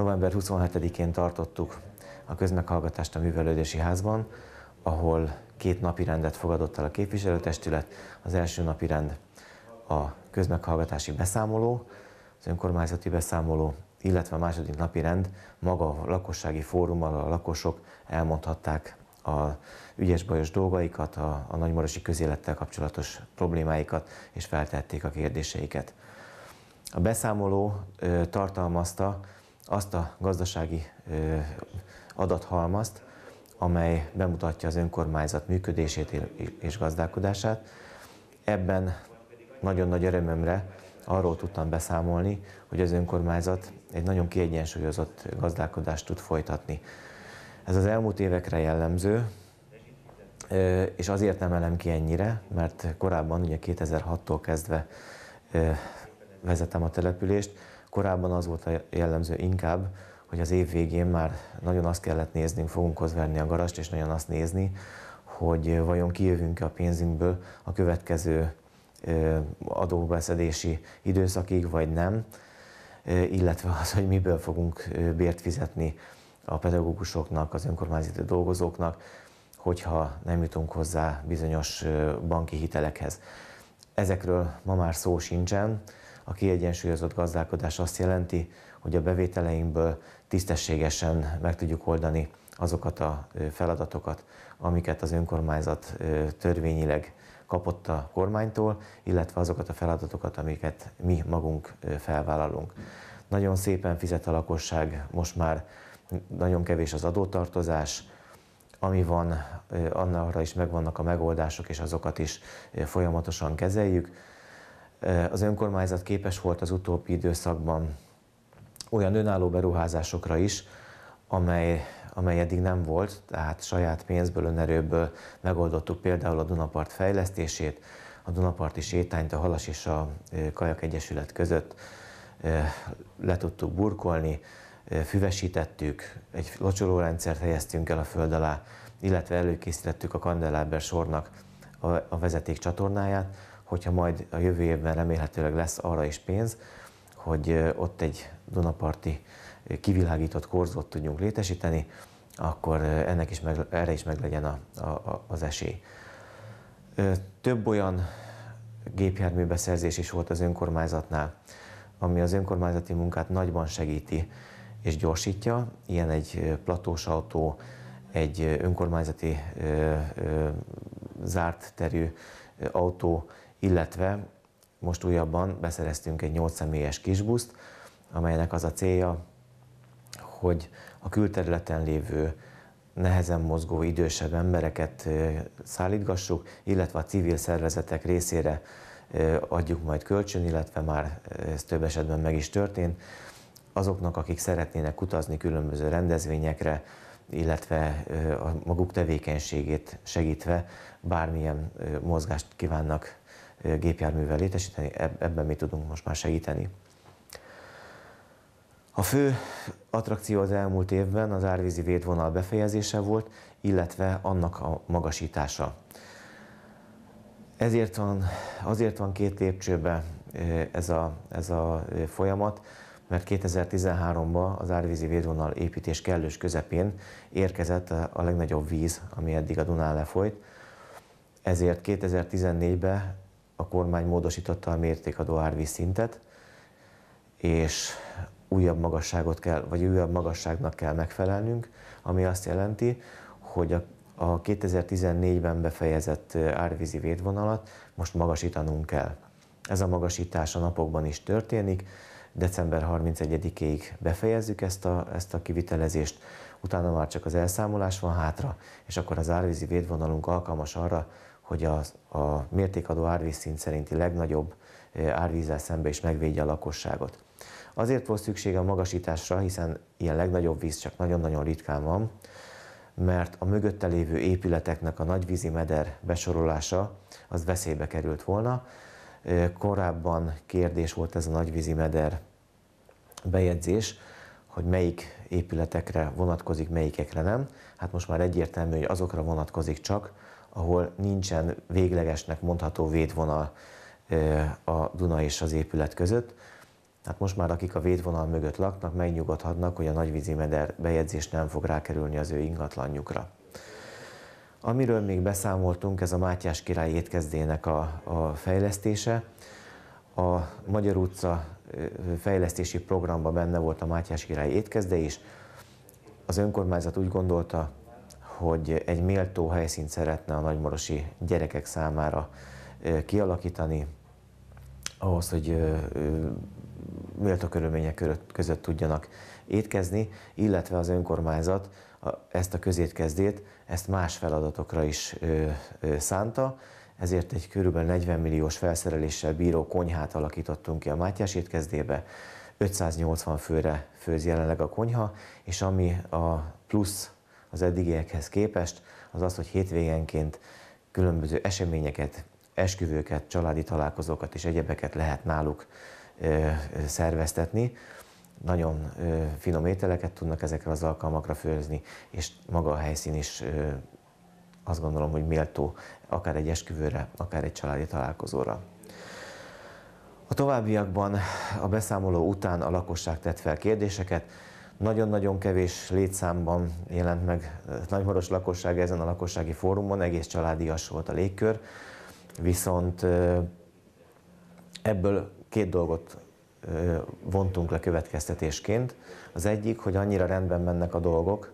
November 27-én tartottuk a közmeghallgatást a művelődési házban, ahol két napi rendet fogadott el a képviselőtestület. Az első napi rend a közmeghallgatási beszámoló, az önkormányzati beszámoló, illetve a második napi rend maga a lakossági fórummal a lakosok elmondhatták a ügyes-bajos dolgaikat, a, a nagymarosi közélettel kapcsolatos problémáikat, és feltették a kérdéseiket. A beszámoló ö, tartalmazta azt a gazdasági adathalmazt, amely bemutatja az önkormányzat működését és gazdálkodását. Ebben nagyon nagy örömömre arról tudtam beszámolni, hogy az önkormányzat egy nagyon kiegyensúlyozott gazdálkodást tud folytatni. Ez az elmúlt évekre jellemző, és azért nem emelem ki ennyire, mert korábban, ugye 2006-tól kezdve vezetem a települést, Korábban az volt a jellemző inkább, hogy az év végén már nagyon azt kellett néznünk, fogunk hozverni a garast, és nagyon azt nézni, hogy vajon kijövünk-e a pénzünkből a következő adóbeszedési időszakig, vagy nem, illetve az, hogy miből fogunk bért fizetni a pedagógusoknak, az önkormányzati dolgozóknak, hogyha nem jutunk hozzá bizonyos banki hitelekhez. Ezekről ma már szó sincsen, a kiegyensúlyozott gazdálkodás azt jelenti, hogy a bevételeinkből tisztességesen meg tudjuk oldani azokat a feladatokat, amiket az önkormányzat törvényileg kapott a kormánytól, illetve azokat a feladatokat, amiket mi magunk felvállalunk. Nagyon szépen fizet a lakosság, most már nagyon kevés az adótartozás, ami van, annalra is megvannak a megoldások, és azokat is folyamatosan kezeljük. Eh, az önkormányzat képes volt az utóbbi időszakban olyan önálló beruházásokra is, amely, amely eddig nem volt, tehát saját pénzből, önerőből megoldottuk például a Dunapart fejlesztését, a Dunaparti sétányt a Halas és a eh, Kajak Egyesület között eh, le tudtuk burkolni, füvesítettük, egy locsolórendszert helyeztünk el a föld alá, illetve előkészítettük a kandeláber sornak a vezeték csatornáját, hogyha majd a jövő évben remélhetőleg lesz arra is pénz, hogy ott egy Dunaparti kivilágított korzót tudjunk létesíteni, akkor ennek is meg, erre is meglegyen a, a, a, az esély. Több olyan gépjárműbeszerzés is volt az önkormányzatnál, ami az önkormányzati munkát nagyban segíti és gyorsítja. Ilyen egy platós autó, egy önkormányzati ö, ö, zárt terű autó illetve most újabban beszereztünk egy 8 személyes kisbuszt, amelynek az a célja, hogy a külterületen lévő nehezen mozgó idősebb embereket szállítgassuk, illetve a civil szervezetek részére adjuk majd kölcsön, illetve már ez több esetben meg is történt. Azoknak, akik szeretnének utazni különböző rendezvényekre, illetve a maguk tevékenységét segítve bármilyen mozgást kívánnak gépjárművel létesíteni, ebben mi tudunk most már segíteni. A fő attrakció az elmúlt évben az árvízi védvonal befejezése volt, illetve annak a magasítása. Ezért van, azért van két lépcsőbe ez a, ez a folyamat, mert 2013-ban az árvízi védvonal építés kellős közepén érkezett a legnagyobb víz, ami eddig a Dunán lefolyt, ezért 2014-ben a kormány módosította a mértékadó árvízszintet, és újabb magasságot kell, vagy újabb magasságnak kell megfelelnünk, ami azt jelenti, hogy a, a 2014-ben befejezett árvízi védvonalat most magasítanunk kell. Ez a magasítás a napokban is történik, december 31-ig befejezzük ezt a, ezt a kivitelezést, utána már csak az elszámolás van hátra, és akkor az árvízi védvonalunk alkalmas arra, hogy a, a mértékadó árvízszint szerinti legnagyobb árvízzel szembe is megvédje a lakosságot. Azért volt szükség a magasításra, hiszen ilyen legnagyobb víz csak nagyon-nagyon ritkán van, mert a mögötte lévő épületeknek a nagyvízi meder besorolása az veszélybe került volna. Korábban kérdés volt ez a nagyvízi meder bejegyzés, hogy melyik épületekre vonatkozik, melyikekre nem. Hát most már egyértelmű, hogy azokra vonatkozik csak, ahol nincsen véglegesnek mondható védvonal a Duna és az épület között. Hát most már akik a védvonal mögött laknak, megnyugodhatnak, hogy a nagyvízi meder bejegyzés nem fog rákerülni az ő ingatlanjukra. Amiről még beszámoltunk, ez a Mátyás király étkezdének a, a fejlesztése. A Magyar utca fejlesztési programban benne volt a Mátyás király étkezde is. Az önkormányzat úgy gondolta, hogy egy méltó helyszínt szeretne a nagymarosi gyerekek számára kialakítani, ahhoz, hogy méltó körülmények között tudjanak étkezni, illetve az önkormányzat ezt a közétkezdét, ezt más feladatokra is szánta, ezért egy kb. 40 milliós felszereléssel bíró konyhát alakítottunk ki a Mátyás étkezdébe, 580 főre főz jelenleg a konyha, és ami a plusz az eddigiekhez képest, az az, hogy hétvégenként különböző eseményeket, esküvőket, családi találkozókat és egyebeket lehet náluk szerveztetni. Nagyon finom ételeket tudnak ezekre az alkalmakra főzni, és maga a helyszín is azt gondolom, hogy méltó akár egy esküvőre, akár egy családi találkozóra. A továbbiakban a beszámoló után a lakosság tett fel kérdéseket, nagyon-nagyon kevés létszámban jelent meg nagymaros lakosság ezen a lakossági fórumon, egész családias volt a légkör, viszont ebből két dolgot vontunk le következtetésként. Az egyik, hogy annyira rendben mennek a dolgok,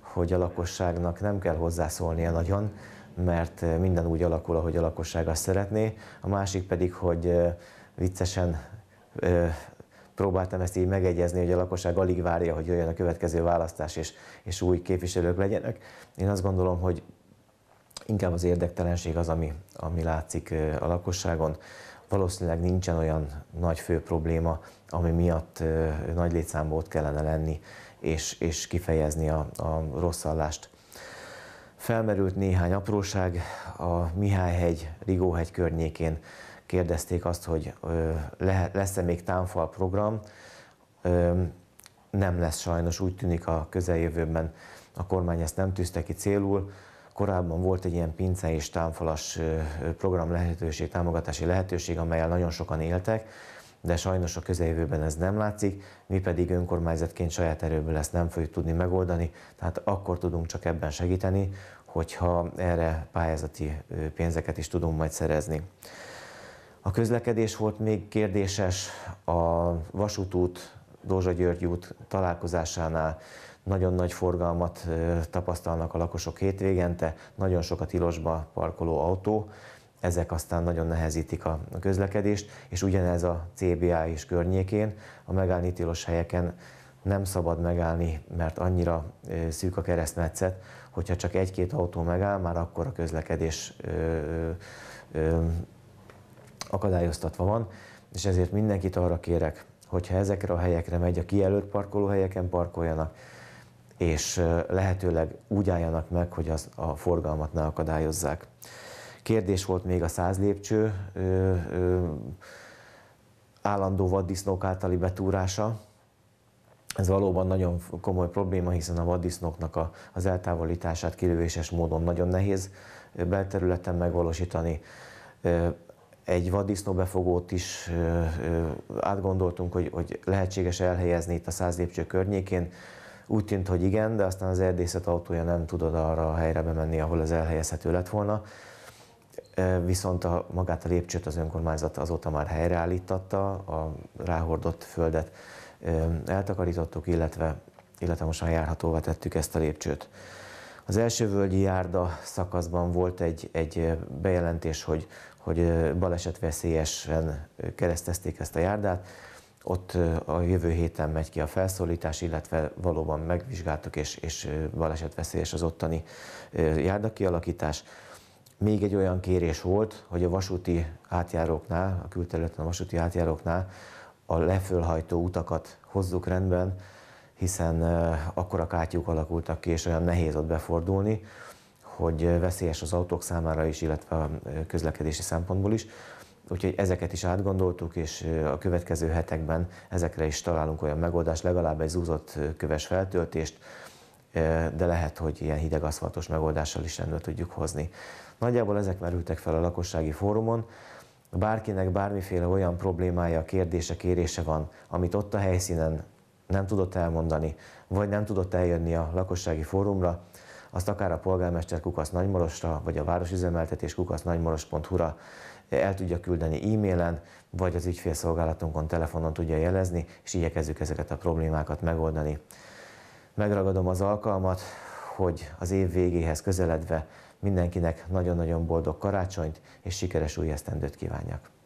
hogy a lakosságnak nem kell hozzászólnia nagyon, mert minden úgy alakul, ahogy a lakosság azt szeretné. A másik pedig, hogy viccesen próbáltam ezt így megegyezni, hogy a lakosság alig várja, hogy jöjjön a következő választás, és, és új képviselők legyenek. Én azt gondolom, hogy inkább az érdektelenség az, ami, ami látszik a lakosságon. Valószínűleg nincsen olyan nagy fő probléma, ami miatt nagy létszámból ott kellene lenni, és, és kifejezni a, a rosszallást. Felmerült néhány apróság a Mihályhegy, Rigóhegy környékén, kérdezték azt, hogy lesz-e még támfal program. Nem lesz sajnos, úgy tűnik a közeljövőben a kormány ezt nem tűzte ki célul. Korábban volt egy ilyen pince és támfalas program lehetőség, támogatási lehetőség, amelyel nagyon sokan éltek, de sajnos a közeljövőben ez nem látszik, mi pedig önkormányzatként saját erőből ezt nem fogjuk tudni megoldani, tehát akkor tudunk csak ebben segíteni, hogyha erre pályázati pénzeket is tudunk majd szerezni. A közlekedés volt még kérdéses, a vasútút, Dózsa György út találkozásánál nagyon nagy forgalmat tapasztalnak a lakosok hétvégente, nagyon sok a tilosba parkoló autó, ezek aztán nagyon nehezítik a közlekedést, és ugyanez a CBA is környékén, a megállni tilos helyeken nem szabad megállni, mert annyira szűk a keresztmetszet, hogyha csak egy-két autó megáll, már akkor a közlekedés ö, ö, akadályoztatva van, és ezért mindenkit arra kérek, hogyha ezekre a helyekre megy, a kijelölt parkolóhelyeken parkoljanak, és lehetőleg úgy álljanak meg, hogy az a forgalmat ne akadályozzák. Kérdés volt még a száz lépcső ö, ö, állandó vaddisznók általi betúrása. Ez valóban nagyon komoly probléma, hiszen a vaddisznóknak a, az eltávolítását kilövéses módon nagyon nehéz belterületen megvalósítani egy vaddisznóbefogót is átgondoltunk, hogy, hogy lehetséges elhelyezni itt a száz lépcső környékén. Úgy tűnt, hogy igen, de aztán az erdészet autója nem tudod arra a helyre bemenni, ahol az elhelyezhető lett volna. Viszont a, magát a lépcsőt az önkormányzat azóta már helyreállítatta, a ráhordott földet eltakarítottuk, illetve, illetve most járhatóvá tettük ezt a lépcsőt. Az első völgyi járda szakaszban volt egy, egy bejelentés, hogy, hogy balesetveszélyesen keresztezték ezt a járdát. Ott a jövő héten megy ki a felszólítás, illetve valóban megvizsgáltuk, és, és balesetveszélyes az ottani járda kialakítás. Még egy olyan kérés volt, hogy a vasúti átjáróknál, a külterületen a vasúti átjáróknál a lefölhajtó utakat hozzuk rendben, hiszen akkor a kátyúk alakultak ki, és olyan nehéz ott befordulni, hogy veszélyes az autók számára is, illetve a közlekedési szempontból is. Úgyhogy ezeket is átgondoltuk, és a következő hetekben ezekre is találunk olyan megoldást, legalább egy zúzott köves feltöltést, de lehet, hogy ilyen hideg aszfaltos megoldással is rendbe tudjuk hozni. Nagyjából ezek merültek fel a lakossági fórumon. Bárkinek bármiféle olyan problémája, kérdése, kérése van, amit ott a helyszínen nem tudott elmondani, vagy nem tudott eljönni a lakossági fórumra, azt akár a polgármester Kukasz nagymorosra, vagy a városüzemeltetés Kukasz nagymoroshu ra el tudja küldeni e-mailen, vagy az ügyfélszolgálatunkon telefonon tudja jelezni, és igyekezzük ezeket a problémákat megoldani. Megragadom az alkalmat, hogy az év végéhez közeledve mindenkinek nagyon-nagyon boldog karácsonyt és sikeres új esztendőt kívánjak.